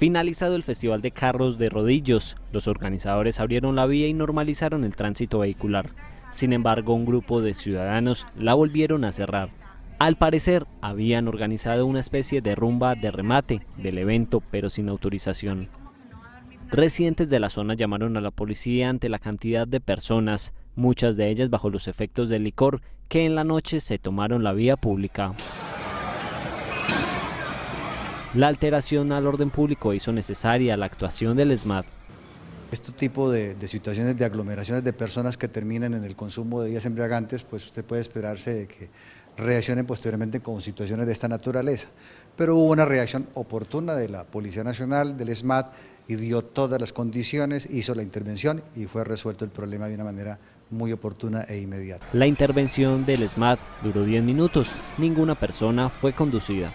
Finalizado el Festival de Carros de Rodillos, los organizadores abrieron la vía y normalizaron el tránsito vehicular. Sin embargo, un grupo de ciudadanos la volvieron a cerrar. Al parecer, habían organizado una especie de rumba de remate del evento, pero sin autorización. Residentes de la zona llamaron a la policía ante la cantidad de personas, muchas de ellas bajo los efectos del licor, que en la noche se tomaron la vía pública. La alteración al orden público hizo necesaria la actuación del SMAT este tipo de, situaciones de aglomeraciones de personas que terminan en el consumo de días embriagantes, pues usted puede esperarse de que reaccionen posteriormente con situaciones de esta naturaleza. Pero hubo una reacción oportuna de la Policía Nacional, del SMAT, y dio todas las condiciones, hizo la intervención y fue resuelto el problema de una manera muy oportuna e inmediata. La intervención del SMAT duró 10 minutos, ninguna persona fue conducida.